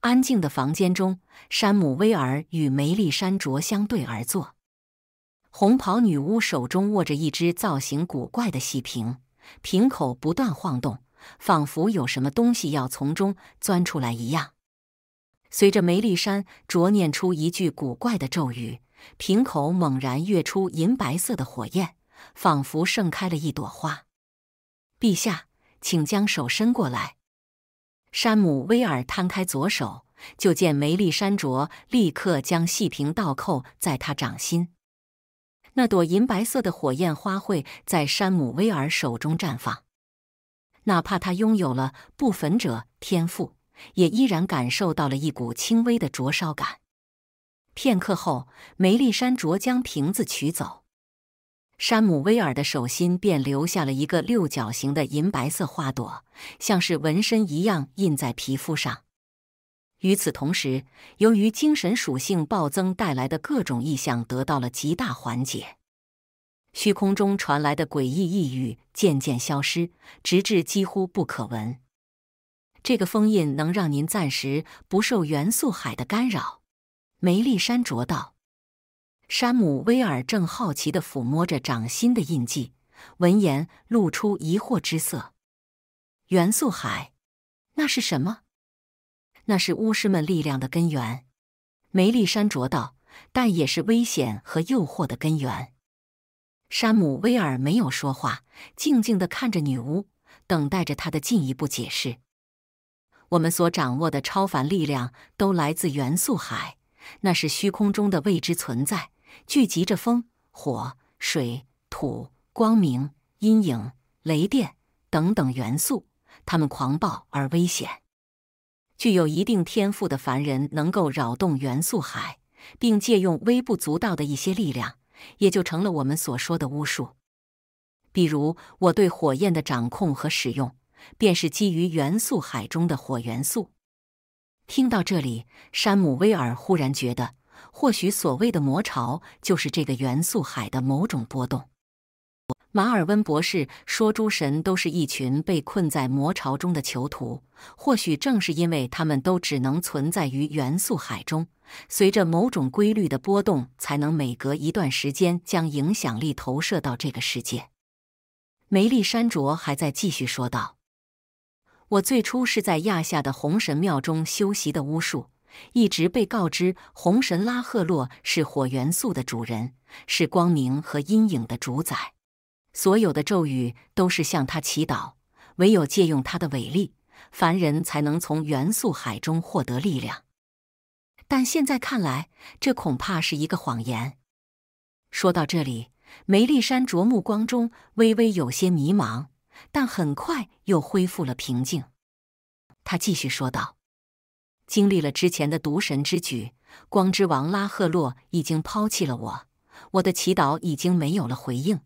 安静的房间中，山姆威尔与梅丽珊卓相对而坐。红袍女巫手中握着一只造型古怪的细瓶，瓶口不断晃动，仿佛有什么东西要从中钻出来一样。随着梅丽珊卓念出一句古怪的咒语，瓶口猛然跃出银白色的火焰，仿佛盛开了一朵花。陛下，请将手伸过来。山姆威尔摊开左手，就见梅丽山卓立刻将细瓶倒扣在他掌心。那朵银白色的火焰花卉在山姆威尔手中绽放，哪怕他拥有了不焚者天赋，也依然感受到了一股轻微的灼烧感。片刻后，梅丽山卓将瓶子取走。山姆威尔的手心便留下了一个六角形的银白色花朵，像是纹身一样印在皮肤上。与此同时，由于精神属性暴增带来的各种异象得到了极大缓解，虚空中传来的诡异异语渐渐消失，直至几乎不可闻。这个封印能让您暂时不受元素海的干扰。”梅丽山卓道。山姆威尔正好奇地抚摸着掌心的印记，闻言露出疑惑之色。元素海，那是什么？那是巫师们力量的根源，梅丽山卓道，但也是危险和诱惑的根源。山姆威尔没有说话，静静地看着女巫，等待着她的进一步解释。我们所掌握的超凡力量都来自元素海，那是虚空中的未知存在。聚集着风、火、水、土、光明、阴影、雷电等等元素，它们狂暴而危险。具有一定天赋的凡人能够扰动元素海，并借用微不足道的一些力量，也就成了我们所说的巫术。比如，我对火焰的掌控和使用，便是基于元素海中的火元素。听到这里，山姆威尔忽然觉得。或许所谓的魔潮就是这个元素海的某种波动。马尔温博士说：“诸神都是一群被困在魔潮中的囚徒。或许正是因为他们都只能存在于元素海中，随着某种规律的波动，才能每隔一段时间将影响力投射到这个世界。”梅丽山卓还在继续说道：“我最初是在亚夏的红神庙中修习的巫术。”一直被告知，红神拉赫洛是火元素的主人，是光明和阴影的主宰。所有的咒语都是向他祈祷，唯有借用他的伟力，凡人才能从元素海中获得力量。但现在看来，这恐怕是一个谎言。说到这里，梅丽山卓目光中微微有些迷茫，但很快又恢复了平静。他继续说道。经历了之前的毒神之举，光之王拉赫洛已经抛弃了我。我的祈祷已经没有了回应，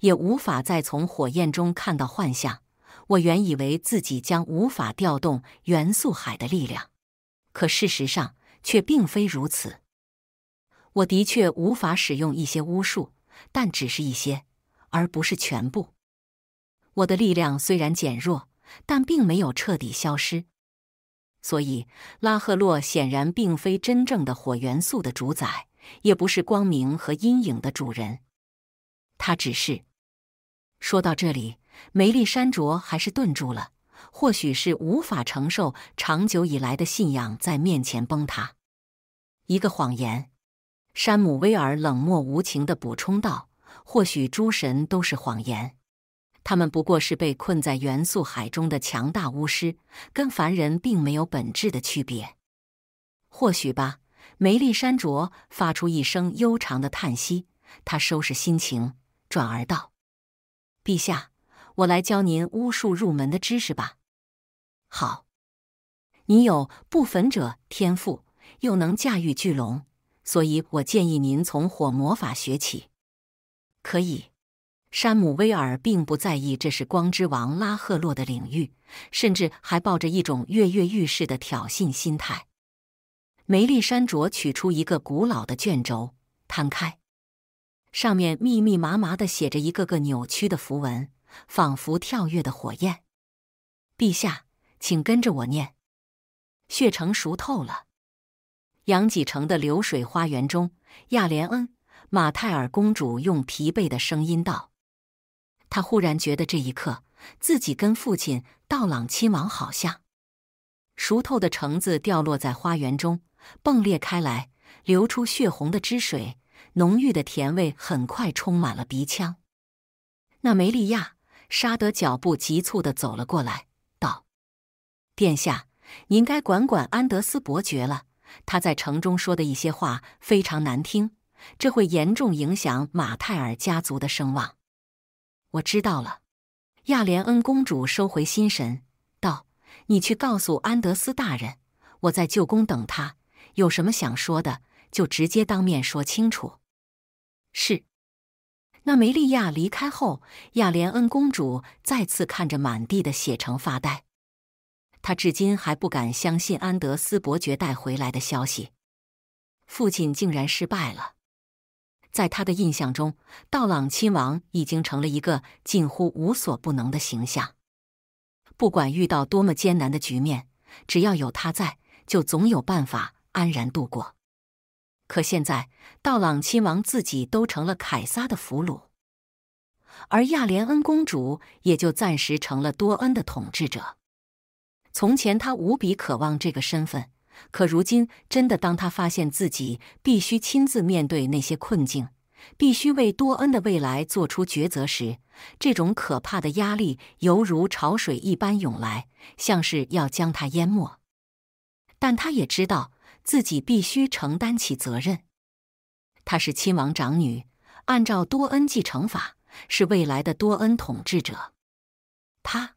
也无法再从火焰中看到幻象。我原以为自己将无法调动元素海的力量，可事实上却并非如此。我的确无法使用一些巫术，但只是一些，而不是全部。我的力量虽然减弱，但并没有彻底消失。所以，拉赫洛显然并非真正的火元素的主宰，也不是光明和阴影的主人。他只是说到这里，梅丽山卓还是顿住了，或许是无法承受长久以来的信仰在面前崩塌。一个谎言，山姆威尔冷漠无情的补充道：“或许诸神都是谎言。”他们不过是被困在元素海中的强大巫师，跟凡人并没有本质的区别。或许吧。梅丽山卓发出一声悠长的叹息，他收拾心情，转而道：“陛下，我来教您巫术入门的知识吧。好，你有不焚者天赋，又能驾驭巨龙，所以我建议您从火魔法学起。可以。”山姆威尔并不在意这是光之王拉赫洛的领域，甚至还抱着一种跃跃欲试的挑衅心态。梅丽珊卓取出一个古老的卷轴，摊开，上面密密麻麻的写着一个个扭曲的符文，仿佛跳跃的火焰。陛下，请跟着我念。血成熟透了。杨脊城的流水花园中，亚莲恩·马泰尔公主用疲惫的声音道。他忽然觉得这一刻，自己跟父亲道朗亲王好像。熟透的橙子掉落在花园中，迸裂开来，流出血红的汁水，浓郁的甜味很快充满了鼻腔。那梅利亚·沙德脚步急促的走了过来，道：“殿下，您该管管安德斯伯爵了。他在城中说的一些话非常难听，这会严重影响马泰尔家族的声望。”我知道了，亚莲恩公主收回心神，道：“你去告诉安德斯大人，我在旧宫等他，有什么想说的就直接当面说清楚。”是。那梅利亚离开后，亚莲恩公主再次看着满地的血城发呆，她至今还不敢相信安德斯伯爵带回来的消息：父亲竟然失败了。在他的印象中，道朗亲王已经成了一个近乎无所不能的形象。不管遇到多么艰难的局面，只要有他在，就总有办法安然度过。可现在，道朗亲王自己都成了凯撒的俘虏，而亚莲恩公主也就暂时成了多恩的统治者。从前，他无比渴望这个身份。可如今，真的，当他发现自己必须亲自面对那些困境，必须为多恩的未来做出抉择时，这种可怕的压力犹如潮水一般涌来，像是要将他淹没。但他也知道，自己必须承担起责任。他是亲王长女，按照多恩继承法，是未来的多恩统治者。他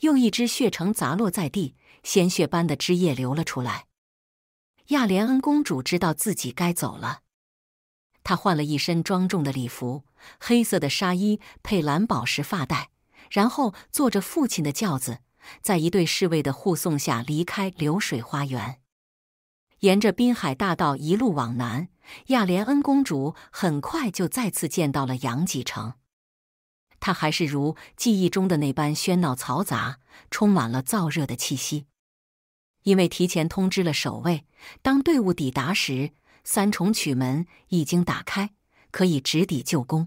又一只血橙砸落在地。鲜血般的汁液流了出来。亚莲恩公主知道自己该走了，她换了一身庄重的礼服，黑色的纱衣配蓝宝石发带，然后坐着父亲的轿子，在一对侍卫的护送下离开流水花园，沿着滨海大道一路往南。亚莲恩公主很快就再次见到了杨继城，他还是如记忆中的那般喧闹嘈杂，充满了燥热的气息。因为提前通知了守卫，当队伍抵达时，三重曲门已经打开，可以直抵旧宫。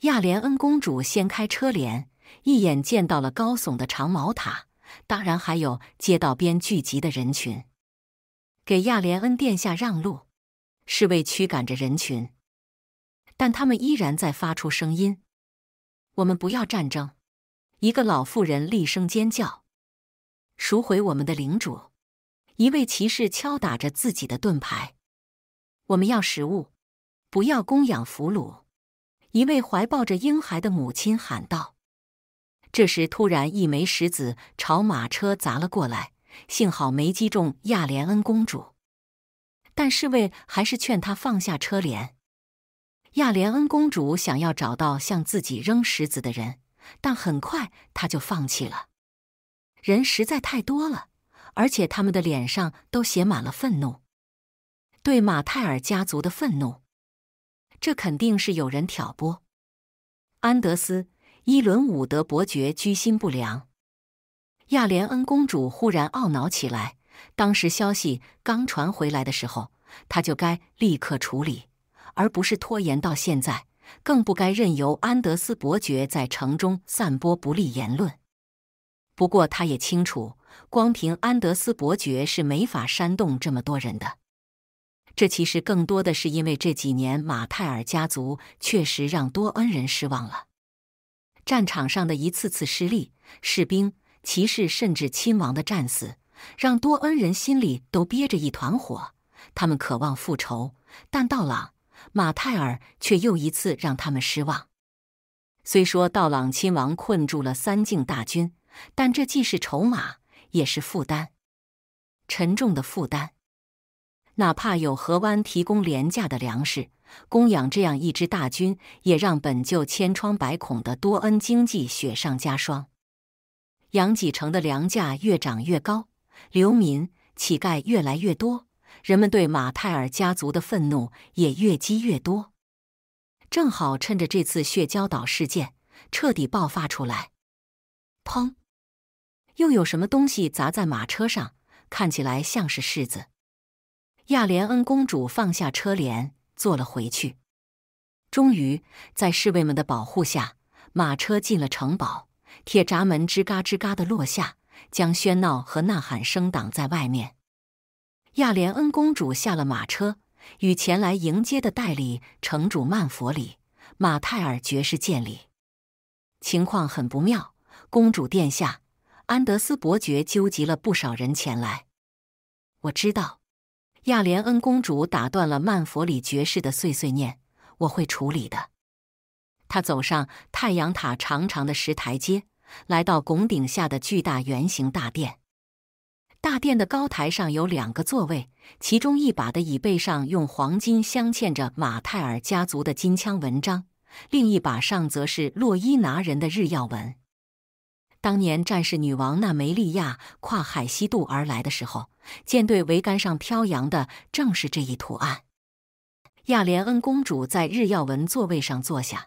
亚莲恩公主掀开车帘，一眼见到了高耸的长矛塔，当然还有街道边聚集的人群。给亚莲恩殿下让路，侍卫驱赶着人群，但他们依然在发出声音：“我们不要战争！”一个老妇人厉声尖叫。赎回我们的领主！一位骑士敲打着自己的盾牌。我们要食物，不要供养俘虏！一位怀抱着婴孩的母亲喊道。这时，突然一枚石子朝马车砸了过来，幸好没击中亚莲恩公主，但侍卫还是劝她放下车帘。亚莲恩公主想要找到向自己扔石子的人，但很快她就放弃了。人实在太多了，而且他们的脸上都写满了愤怒，对马泰尔家族的愤怒。这肯定是有人挑拨。安德斯·伊伦伍德伯爵居心不良。亚莲恩公主忽然懊恼起来。当时消息刚传回来的时候，她就该立刻处理，而不是拖延到现在，更不该任由安德斯伯爵在城中散播不利言论。不过，他也清楚，光凭安德斯伯爵是没法煽动这么多人的。这其实更多的是因为这几年马泰尔家族确实让多恩人失望了。战场上的一次次失利，士兵、骑士甚至亲王的战死，让多恩人心里都憋着一团火。他们渴望复仇，但道朗·马泰尔却又一次让他们失望。虽说道朗亲王困住了三境大军，但这既是筹码，也是负担，沉重的负担。哪怕有河湾提供廉价的粮食，供养这样一支大军，也让本就千疮百孔的多恩经济雪上加霜。杨脊城的粮价越涨越高，流民、乞丐越来越多，人们对马泰尔家族的愤怒也越积越多。正好趁着这次血浇岛事件彻底爆发出来，砰！又有什么东西砸在马车上？看起来像是柿子。亚莲恩公主放下车帘，坐了回去。终于，在侍卫们的保护下，马车进了城堡。铁闸门吱嘎吱嘎的落下，将喧闹和呐喊声挡在外面。亚莲恩公主下了马车，与前来迎接的代理城主曼佛里·马泰尔爵士见礼。情况很不妙，公主殿下。安德斯伯爵纠集了不少人前来。我知道，亚莲恩公主打断了曼佛里爵士的碎碎念。我会处理的。他走上太阳塔长长的石台阶，来到拱顶下的巨大圆形大殿。大殿的高台上有两个座位，其中一把的椅背上用黄金镶嵌着马泰尔家族的金枪纹章，另一把上则是洛伊拿人的日耀纹。当年战士女王纳梅利亚跨海西渡而来的时候，舰队桅杆上飘扬的正是这一图案。亚莲恩公主在日耀文座位上坐下，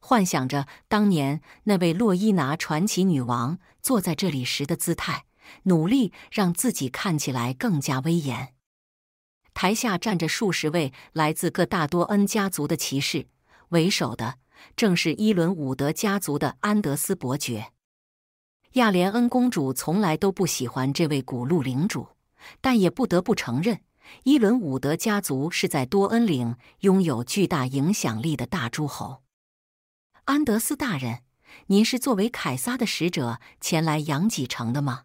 幻想着当年那位洛伊拿传奇女王坐在这里时的姿态，努力让自己看起来更加威严。台下站着数十位来自各大多恩家族的骑士，为首的正是伊伦伍德家族的安德斯伯爵。亚莲恩公主从来都不喜欢这位古路领主，但也不得不承认，伊伦伍德家族是在多恩岭拥有巨大影响力的大诸侯。安德斯大人，您是作为凯撒的使者前来扬几城的吗？